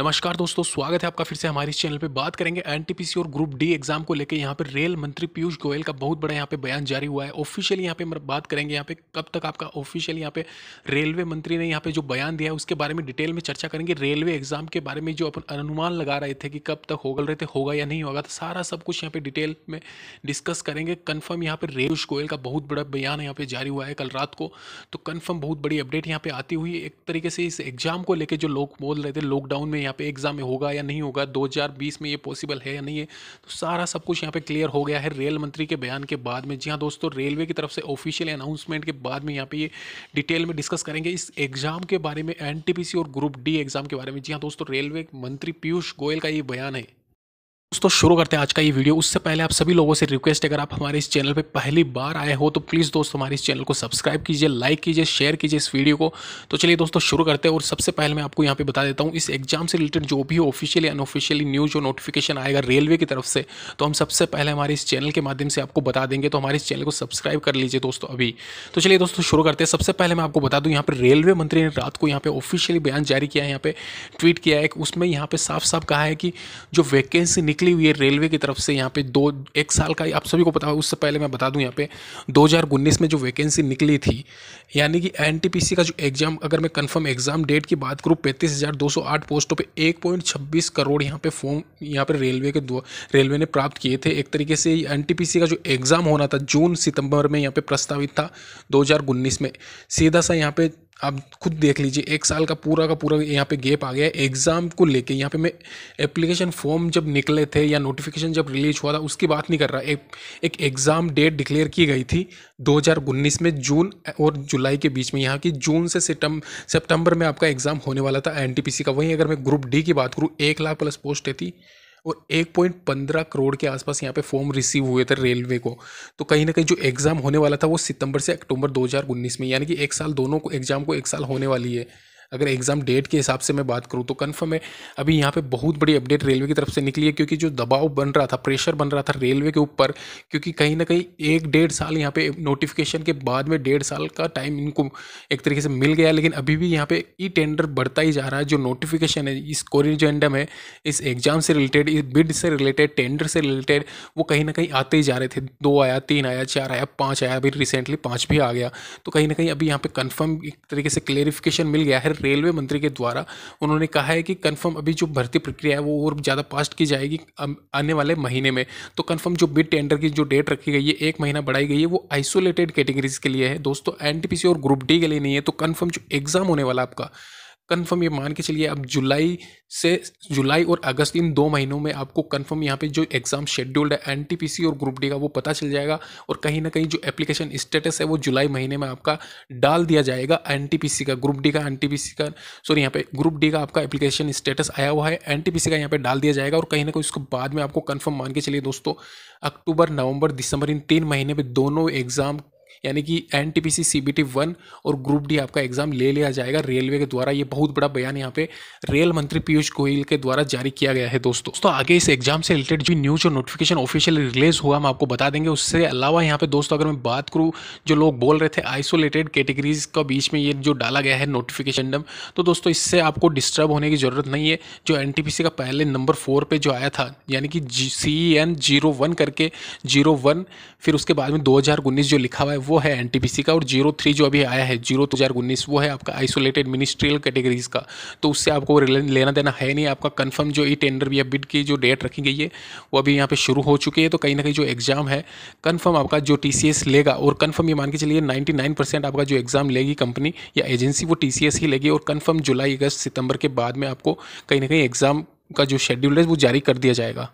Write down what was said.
नमस्कार दोस्तों स्वागत है आपका फिर से हमारे इस चैनल पे बात करेंगे एन और ग्रुप डी एग्जाम को लेकर यहाँ पे रेल मंत्री पीयूष गोयल का बहुत बड़ा यहाँ पे बयान जारी हुआ है ऑफिशियल यहाँ पे बात करेंगे यहाँ पे कब तक आपका ऑफिशियल यहाँ पे रेलवे मंत्री ने यहाँ पे जो बयान दिया है उसके बारे में डिटेल में चर्चा करेंगे रेलवे एग्जाम के बारे में जो अपन अनुमान लगा रहे थे कि कब तक होगल रहे थे होगा या नहीं होगा तो सारा सब कुछ यहाँ पे डिटेल में डिस्कस करेंगे कन्फर्म यहाँ पे रेयूष गोयल का बहुत बड़ा बयान यहाँ पे जारी हुआ है कल रात को तो कन्फर्म बहुत बड़ी अपडेट यहाँ पे आती हुई एक तरीके से इस एग्जाम को लेकर जो लोग बोल रहे थे लॉकडाउन में यहाँ पे एग्ज़ाम में होगा या नहीं होगा 2020 में ये पॉसिबल है या नहीं है तो सारा सब कुछ यहाँ पे क्लियर हो गया है रेल मंत्री के बयान के बाद में जी हाँ दोस्तों रेलवे की तरफ से ऑफिशियल अनाउंसमेंट के बाद में यहाँ पे ये डिटेल में डिस्कस करेंगे इस एग्ज़ाम के बारे में एन और ग्रुप डी एग्ज़ाम के बारे में जी हाँ दोस्तों रेलवे मंत्री पीयूष गोयल का ये बयान है दोस्तों शुरू करते हैं आज का ये वीडियो उससे पहले आप सभी लोगों से रिक्वेस्ट है अगर आप हमारे इस चैनल पे पहली बार आए हो तो प्लीज़ दोस्तों हमारे इस चैनल को सब्सक्राइब कीजिए लाइक कीजिए शेयर कीजिए इस वीडियो को तो चलिए दोस्तों शुरू करते हैं और सबसे पहले मैं आपको यहाँ पे बता देता हूँ इस एग्जाम से रिलेटेड जो भी ऑफिशियली अनऑफिशियली न्यूज़ और नोटिफिकेशन आएगा रेलवे की तरफ से तो हम सबसे पहले हमारे इस चैनल के माध्यम से आपको बता देंगे तो हमारे इस चैनल को सब्सक्राइब कर लीजिए दोस्तों अभी तो चलिए दोस्तों शुरू करते हैं सबसे पहले मैं आपको बता दूँ यहाँ पर रेलवे मंत्री ने रात को यहाँ पर ऑफिशियली बयान जारी किया है यहाँ पे ट्वीट किया है उसमें यहाँ पर साफ साफ कहा है कि जो वैकेंसी निकली हुई है रेलवे की तरफ से यहाँ पे दो एक साल का आप सभी को पता उससे पहले मैं बता दूँ यहाँ पे दो में जो वैकेंसी निकली थी यानी कि एन का जो एग्ज़ाम अगर मैं कन्फर्म एग्ज़ाम डेट की बात करूँ पैंतीस पोस्टों पर एक करोड़ यहाँ पे फॉर्म यहाँ पर रेलवे के रेलवे ने प्राप्त किए थे एक तरीके से एन का जो एग्ज़ाम होना था जून सितंबर में यहाँ पे प्रस्तावित था दो में सीधा सा यहाँ पे आप खुद देख लीजिए एक साल का पूरा का पूरा यहाँ पे गैप आ गया एग्ज़ाम को लेके यहाँ पे मैं एप्लीकेशन फॉर्म जब निकले थे या नोटिफिकेशन जब रिलीज हुआ था उसकी बात नहीं कर रहा एक एक एग्ज़ाम डेट डिक्लेयर की गई थी दो में जून और जुलाई के बीच में यहाँ की जून से सितंबर में आपका एग्ज़ाम होने वाला था एन का वहीं अगर मैं ग्रुप डी की बात करूँ एक लाख प्लस पोस्ट थी और एक पॉइंट पंद्रह करोड़ के आसपास यहाँ पे फॉर्म रिसीव हुए थे रेलवे को तो कहीं ना कहीं जो एग्ज़ाम होने वाला था वो सितंबर से अक्टूबर 2019 में यानी कि एक साल दोनों को एग्ज़ाम को एक साल होने वाली है अगर एग्ज़ाम डेट के हिसाब से मैं बात करूँ तो कन्फर्म है अभी यहाँ पे बहुत बड़ी अपडेट रेलवे की तरफ से निकली है क्योंकि जो दबाव बन रहा था प्रेशर बन रहा था रेलवे के ऊपर क्योंकि कहीं ना कहीं एक डेढ़ साल यहाँ पे नोटिफिकेशन के बाद में डेढ़ साल का टाइम इनको एक तरीके से मिल गया लेकिन अभी भी यहाँ पे ई टेंडर बढ़ता ही जा रहा है जो नोटिफिकेशन है इस कोरिजेंडम है इस एग्ज़ाम से रिलेटेड इस बिड से रिलेटेड टेंडर से रिलेटेड वो कहीं ना कहीं आते ही जा रहे थे दो आया तीन आया चार आया पाँच आया अभी रिसेंटली पाँच भी आ गया तो कहीं ना कहीं अभी यहाँ पर कन्फर्म एक तरीके से क्लेरिफिकेशन मिल गया है रेलवे मंत्री के द्वारा उन्होंने कहा है कि कन्फर्म अभी जो भर्ती प्रक्रिया है वो और ज़्यादा फास्ट की जाएगी आने वाले महीने में तो कन्फर्म जो बिड टेंडर की जो डेट रखी गई है एक महीना बढ़ाई गई है वो आइसोलेटेड कैटेगरीज के लिए है दोस्तों एनटीपीसी और ग्रुप डी के लिए नहीं है तो कन्फर्म जो एग्ज़ाम होने वाला आपका कन्फर्म ये मान के चलिए अब जुलाई से जुलाई और अगस्त इन दो महीनों में आपको कन्फर्म यहाँ पे जो एग्ज़ाम शेड्यूल्ड है एन और ग्रुप डी का वो पता चल जाएगा और कहीं ना कहीं जो एप्लीकेशन स्टेटस है वो जुलाई महीने में आपका डाल दिया जाएगा एन का ग्रुप डी का एन का सॉरी यहाँ पे ग्रुप डी का आपका एप्लीकेशन स्टेटस आया हुआ है एन का यहाँ पर डाल दिया जाएगा और कहीं ना कहीं उसको बाद में आपको कन्फर्म मान के चलिए दोस्तों अक्टूबर नवंबर दिसंबर इन तीन महीने में दोनों एग्ज़ाम यानी कि N T P C C B T one और ग्रुप डी आपका एग्जाम ले लिया जाएगा रेलवे के द्वारा ये बहुत बड़ा बयान यहाँ पे रेल मंत्री पीयूष गोयल के द्वारा जारी किया गया है दोस्तों तो आगे इस एग्जाम से रिलेटेड जो न्यूज और नोटिफिकेशन ऑफिशियल रिलीज हुआ हम आपको बता देंगे उससे अलावा यहाँ पे दोस्तों अगर मैं बात करूँ जो लोग बोल रहे थे आइसोलेटेड कैटेगरीज का बीच में ये जो डाला गया है नोटिफिकेशन तो दोस्तों इससे आपको डिस्टर्ब होने की जरूरत नहीं है जो एन का पहले नंबर फोर पर जो आया था यानी कि सी एन जीरो वन करके जीरो वन फिर उसके बाद में दो हज़ार उन्नीस जो लिखा हुआ है वो है एन का और जीरो थ्री जो अभी आया है जीरो दो हज़ार उन्नीस वो है आपका आइसोलेटेड मिनिस्ट्रियल कैटेगरीज का तो उससे आपको लेना देना है नहीं आपका कन्फर्म जो ई टेंडर या बिड की जो डेट रखी गई है वो अभी यहाँ पर शुरू हो चुकी है तो कहीं ना कहीं जो एग्ज़ाम है कन्फर्म आपका जो टी लेगा और कन्फर्म ये मान के चलिए नाइन्टी आपका जो एग्ज़ाम लेगी कंपनी या एजेंसी वो टी ही लेगी और कन्फर्म जुलाई अगस्त सितंबर के बाद में आपको कहीं ना कहीं एग्ज़ाम का जो शेड्यूल है वो जारी कर दिया जाएगा